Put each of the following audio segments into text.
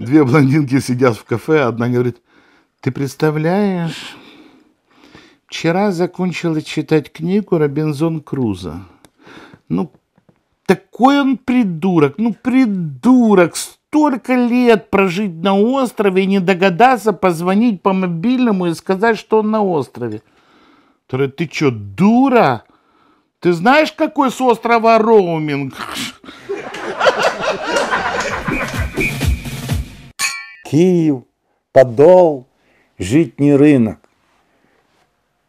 Две блондинки сидят в кафе, одна говорит, ты представляешь, вчера закончила читать книгу Робинзон Круза. Ну, такой он придурок, ну придурок, столько лет прожить на острове и не догадаться позвонить по мобильному и сказать, что он на острове. Второй, ты чё, дура? Ты знаешь, какой с острова роуминг? Киев, Подол, житний рынок.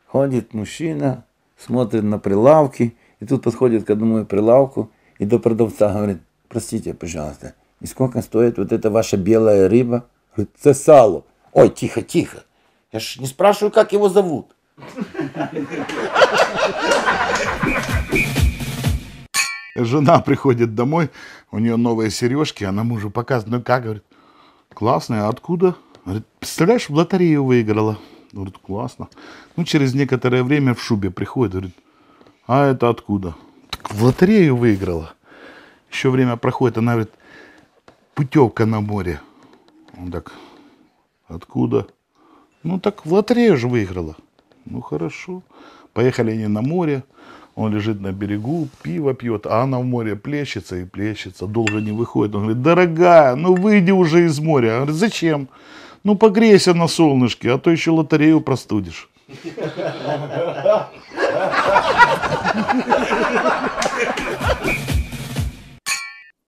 Ходит мужчина, смотрит на прилавки, и тут подходит к одному прилавку и до продавца говорит, простите, пожалуйста, и сколько стоит вот эта ваша белая рыба? Говорит, это сало. Ой, тихо, тихо. Я ж не спрашиваю, как его зовут. Жена приходит домой, у нее новые сережки, она мужу показывает, ну как, говорит, Классно, а откуда? Говорит, представляешь, в лотерею выиграла. Говорит, классно. Ну, через некоторое время в шубе приходит, говорит, а это откуда? Так в лотерею выиграла. Еще время проходит, она говорит, путевка на море. Он так, откуда? Ну так в лотерею же выиграла. Ну хорошо. Поехали они на море. Он лежит на берегу, пиво пьет, а она в море плещется и плещется, долго не выходит. Он говорит, дорогая, ну выйди уже из моря. Она говорит, зачем? Ну погрейся на солнышке, а то еще лотерею простудишь.